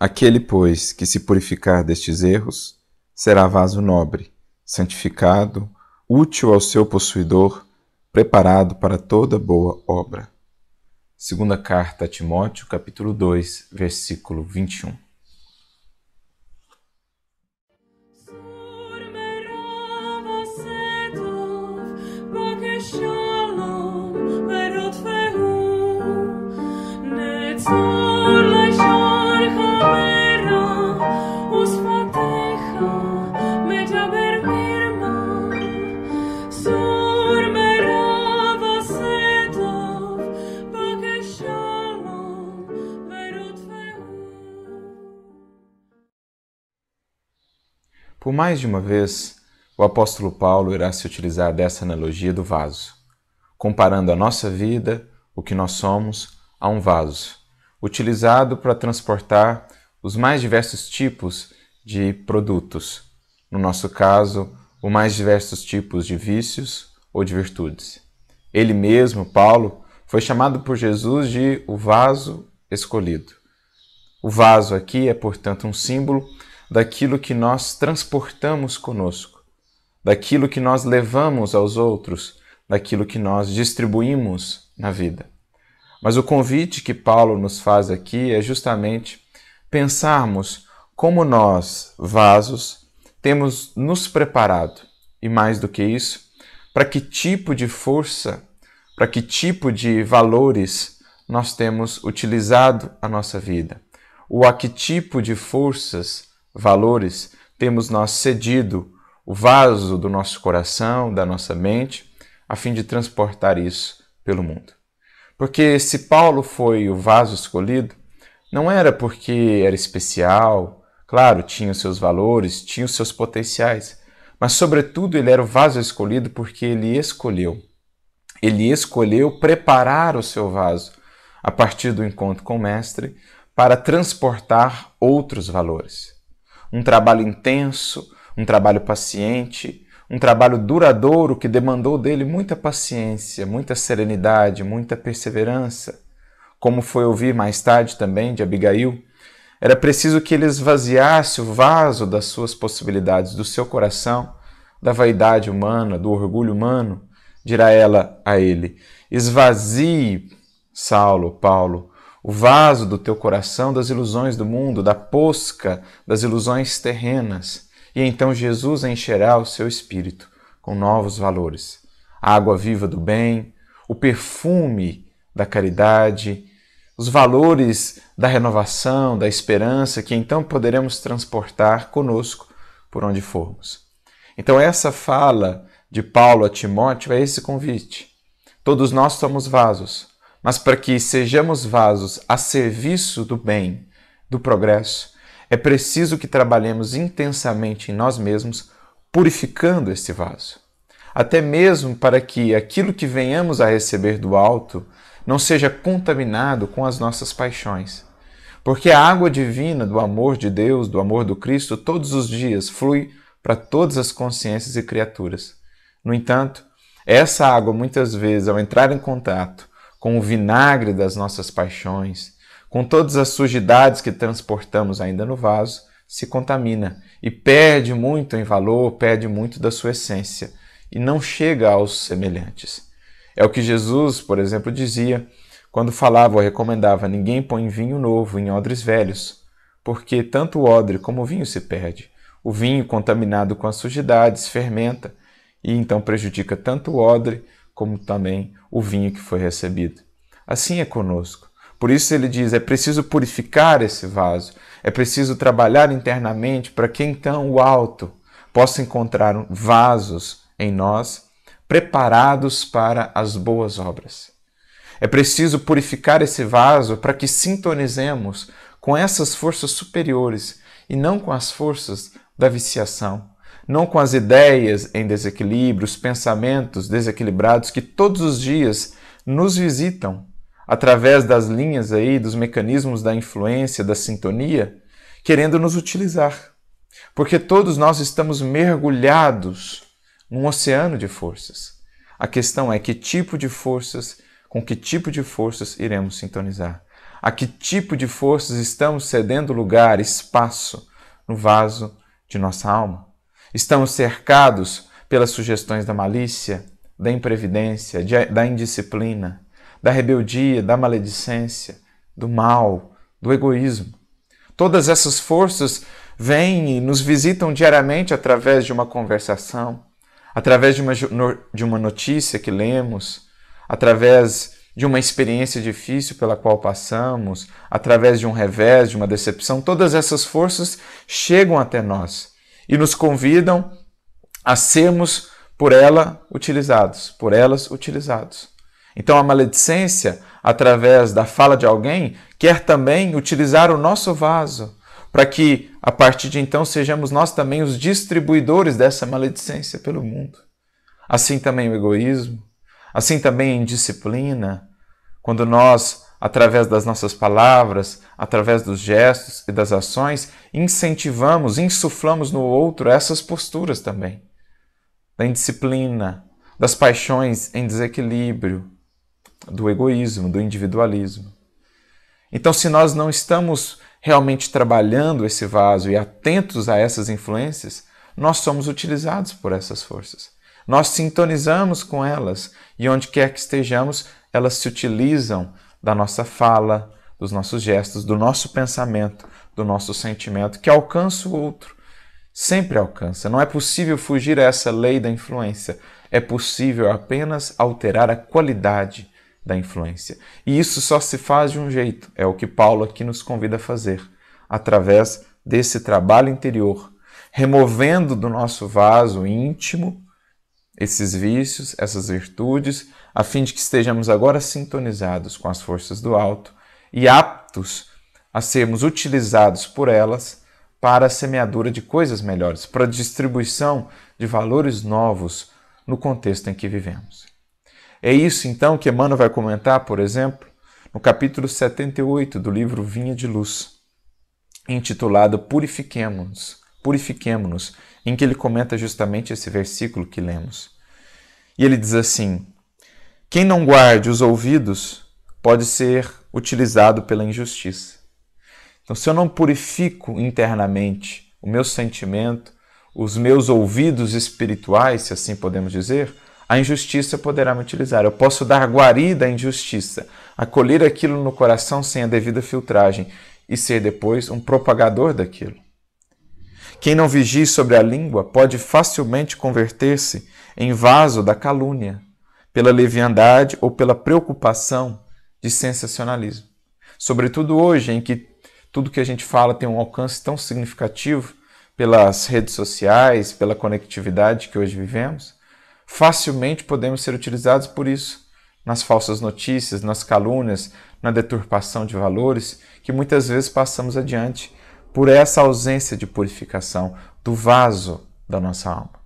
Aquele, pois, que se purificar destes erros, será vaso nobre, santificado, útil ao seu possuidor, preparado para toda boa obra. Segunda carta a Timóteo, capítulo 2, versículo 21. show. Por mais de uma vez, o apóstolo Paulo irá se utilizar dessa analogia do vaso, comparando a nossa vida, o que nós somos, a um vaso, utilizado para transportar os mais diversos tipos de produtos, no nosso caso, os mais diversos tipos de vícios ou de virtudes. Ele mesmo, Paulo, foi chamado por Jesus de o vaso escolhido. O vaso aqui é, portanto, um símbolo daquilo que nós transportamos conosco, daquilo que nós levamos aos outros, daquilo que nós distribuímos na vida. Mas o convite que Paulo nos faz aqui é justamente pensarmos como nós, vasos, temos nos preparado e mais do que isso, para que tipo de força, para que tipo de valores nós temos utilizado a nossa vida, ou a que tipo de forças valores temos nós cedido o vaso do nosso coração, da nossa mente, a fim de transportar isso pelo mundo. Porque se Paulo foi o vaso escolhido, não era porque era especial, claro, tinha os seus valores, tinha os seus potenciais, mas sobretudo ele era o vaso escolhido porque ele escolheu. Ele escolheu preparar o seu vaso a partir do encontro com o mestre para transportar outros valores um trabalho intenso, um trabalho paciente, um trabalho duradouro que demandou dele muita paciência, muita serenidade, muita perseverança. Como foi ouvir mais tarde também de Abigail, era preciso que ele esvaziasse o vaso das suas possibilidades, do seu coração, da vaidade humana, do orgulho humano, dirá ela a ele: Esvazie, Saulo, Paulo, o vaso do teu coração das ilusões do mundo, da posca das ilusões terrenas. E então Jesus encherá o seu espírito com novos valores. A água viva do bem, o perfume da caridade, os valores da renovação, da esperança, que então poderemos transportar conosco por onde formos. Então, essa fala de Paulo a Timóteo é esse convite. Todos nós somos vasos mas para que sejamos vasos a serviço do bem, do progresso, é preciso que trabalhemos intensamente em nós mesmos, purificando este vaso. Até mesmo para que aquilo que venhamos a receber do alto não seja contaminado com as nossas paixões. Porque a água divina do amor de Deus, do amor do Cristo, todos os dias flui para todas as consciências e criaturas. No entanto, essa água, muitas vezes, ao entrar em contato com o vinagre das nossas paixões, com todas as sujidades que transportamos ainda no vaso, se contamina e perde muito em valor, perde muito da sua essência e não chega aos semelhantes. É o que Jesus, por exemplo, dizia quando falava ou recomendava: ninguém põe vinho novo em odres velhos, porque tanto o odre como o vinho se perde. O vinho contaminado com as sujidades fermenta e então prejudica tanto o odre como também o vinho que foi recebido. Assim é conosco. Por isso ele diz: é preciso purificar esse vaso, é preciso trabalhar internamente para que então o alto possa encontrar vasos em nós preparados para as boas obras. É preciso purificar esse vaso para que sintonizemos com essas forças superiores e não com as forças da viciação, não com as ideias em desequilíbrio, os pensamentos desequilibrados que todos os dias nos visitam através das linhas aí, dos mecanismos da influência, da sintonia, querendo nos utilizar. Porque todos nós estamos mergulhados num oceano de forças. A questão é que tipo de forças, com que tipo de forças iremos sintonizar? A que tipo de forças estamos cedendo lugar, espaço no vaso de nossa alma? Estamos cercados pelas sugestões da malícia, da imprevidência, de, da indisciplina, da rebeldia, da maledicência, do mal, do egoísmo. Todas essas forças vêm e nos visitam diariamente através de uma conversação, através de uma, de uma notícia que lemos, através de uma experiência difícil pela qual passamos, através de um revés, de uma decepção. Todas essas forças chegam até nós e nos convidam a sermos por ela utilizados, por elas utilizados. Então a maledicência, através da fala de alguém, quer também utilizar o nosso vaso, para que a partir de então sejamos nós também os distribuidores dessa maledicência pelo mundo. Assim também o egoísmo, assim também a indisciplina, quando nós através das nossas palavras, através dos gestos e das ações, incentivamos, insuflamos no outro essas posturas também. Da indisciplina, das paixões em desequilíbrio, do egoísmo, do individualismo. Então, se nós não estamos realmente trabalhando esse vaso e atentos a essas influências, nós somos utilizados por essas forças. Nós sintonizamos com elas e onde quer que estejamos, elas se utilizam da nossa fala, dos nossos gestos, do nosso pensamento, do nosso sentimento, que alcança o outro. Sempre alcança. Não é possível fugir a essa lei da influência. É possível apenas alterar a qualidade da influência. E isso só se faz de um jeito, é o que Paulo aqui nos convida a fazer, através desse trabalho interior, removendo do nosso vaso íntimo esses vícios, essas virtudes, a fim de que estejamos agora sintonizados com as forças do alto e aptos a sermos utilizados por elas para a semeadura de coisas melhores, para a distribuição de valores novos no contexto em que vivemos. É isso então que Emmanuel vai comentar, por exemplo, no capítulo 78 do livro Vinha de Luz, intitulado Purifiquemos-nos purifiquemo-nos, em que ele comenta justamente esse versículo que lemos. E ele diz assim: Quem não guarde os ouvidos pode ser utilizado pela injustiça. Então, se eu não purifico internamente o meu sentimento, os meus ouvidos espirituais, se assim podemos dizer, a injustiça poderá me utilizar. Eu posso dar guarida à injustiça, acolher aquilo no coração sem a devida filtragem e ser depois um propagador daquilo. Quem não vigie sobre a língua pode facilmente converter-se em vaso da calúnia, pela leviandade ou pela preocupação de sensacionalismo. Sobretudo hoje, em que tudo que a gente fala tem um alcance tão significativo pelas redes sociais, pela conectividade que hoje vivemos, facilmente podemos ser utilizados por isso, nas falsas notícias, nas calúnias, na deturpação de valores que muitas vezes passamos adiante por essa ausência de purificação do vaso da nossa alma.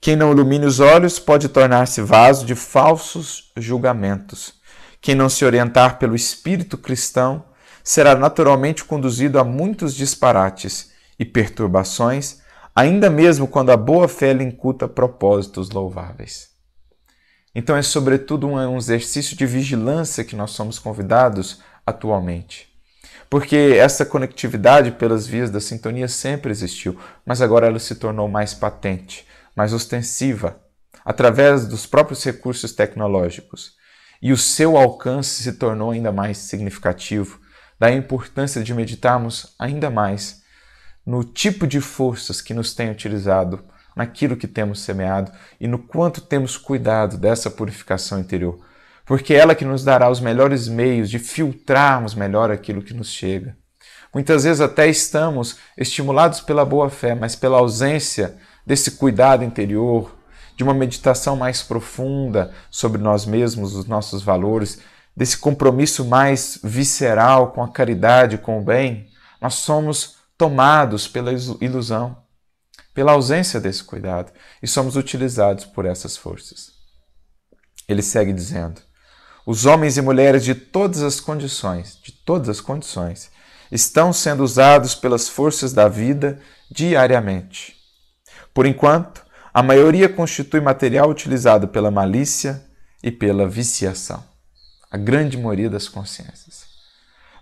Quem não ilumine os olhos pode tornar-se vaso de falsos julgamentos. Quem não se orientar pelo espírito cristão será naturalmente conduzido a muitos disparates e perturbações, ainda mesmo quando a boa fé lhe incuta propósitos louváveis. Então é sobretudo um exercício de vigilância que nós somos convidados atualmente porque essa conectividade pelas vias da sintonia sempre existiu, mas agora ela se tornou mais patente, mais ostensiva, através dos próprios recursos tecnológicos. E o seu alcance se tornou ainda mais significativo, da importância de meditarmos ainda mais no tipo de forças que nos tem utilizado, naquilo que temos semeado e no quanto temos cuidado dessa purificação interior porque é ela que nos dará os melhores meios de filtrarmos melhor aquilo que nos chega. Muitas vezes até estamos estimulados pela boa fé, mas pela ausência desse cuidado interior, de uma meditação mais profunda sobre nós mesmos, os nossos valores, desse compromisso mais visceral com a caridade, com o bem, nós somos tomados pela ilusão, pela ausência desse cuidado e somos utilizados por essas forças. Ele segue dizendo: os homens e mulheres de todas as condições, de todas as condições, estão sendo usados pelas forças da vida diariamente. Por enquanto, a maioria constitui material utilizado pela malícia e pela viciação. A grande maioria das consciências.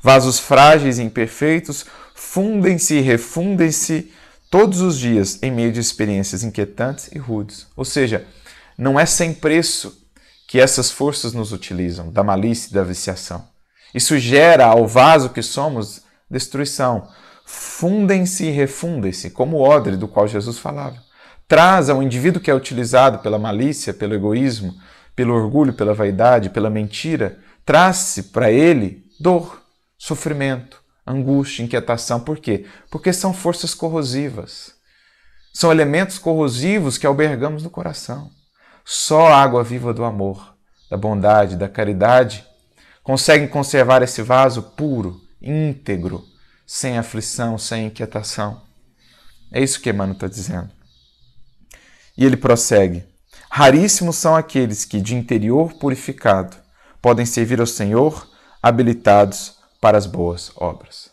Vasos frágeis e imperfeitos fundem-se e refundem-se todos os dias em meio de experiências inquietantes e rudes. Ou seja, não é sem preço que essas forças nos utilizam, da malícia e da viciação. Isso gera ao vaso que somos destruição. Fundem-se e refundem-se, como o odre do qual Jesus falava. Traz ao indivíduo que é utilizado pela malícia, pelo egoísmo, pelo orgulho, pela vaidade, pela mentira, traz-se para ele dor, sofrimento, angústia, inquietação. Por quê? Porque são forças corrosivas. São elementos corrosivos que albergamos no coração. Só a água viva do amor, da bondade, da caridade conseguem conservar esse vaso puro, íntegro, sem aflição, sem inquietação. É isso que Emmanuel está dizendo. E ele prossegue: Raríssimos são aqueles que, de interior purificado, podem servir ao Senhor habilitados para as boas obras.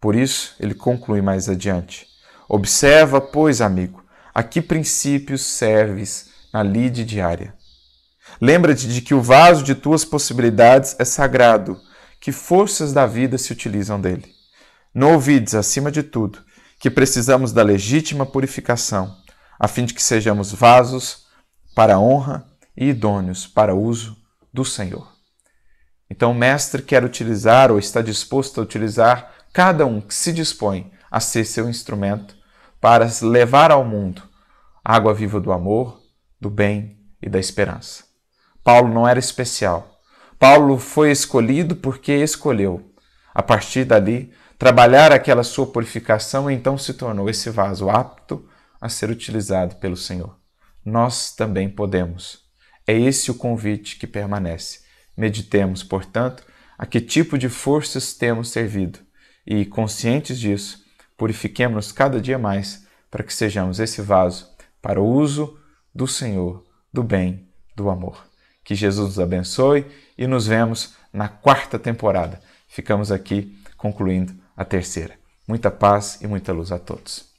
Por isso, ele conclui mais adiante: Observa, pois, amigo, a que princípios serves na lide diária. Lembra-te de que o vaso de tuas possibilidades é sagrado, que forças da vida se utilizam dele. Não ouvides, acima de tudo, que precisamos da legítima purificação, a fim de que sejamos vasos para a honra e idôneos para uso do Senhor. Então, o mestre quer utilizar ou está disposto a utilizar cada um que se dispõe a ser seu instrumento para levar ao mundo água viva do amor, do bem e da esperança. Paulo não era especial. Paulo foi escolhido porque escolheu. A partir dali, trabalhar aquela sua purificação então se tornou esse vaso apto a ser utilizado pelo Senhor. Nós também podemos. É esse o convite que permanece. Meditemos, portanto, a que tipo de forças temos servido e, conscientes disso, purifiquemos-nos cada dia mais para que sejamos esse vaso para o uso do Senhor, do bem, do amor. Que Jesus nos abençoe e nos vemos na quarta temporada. Ficamos aqui concluindo a terceira. Muita paz e muita luz a todos.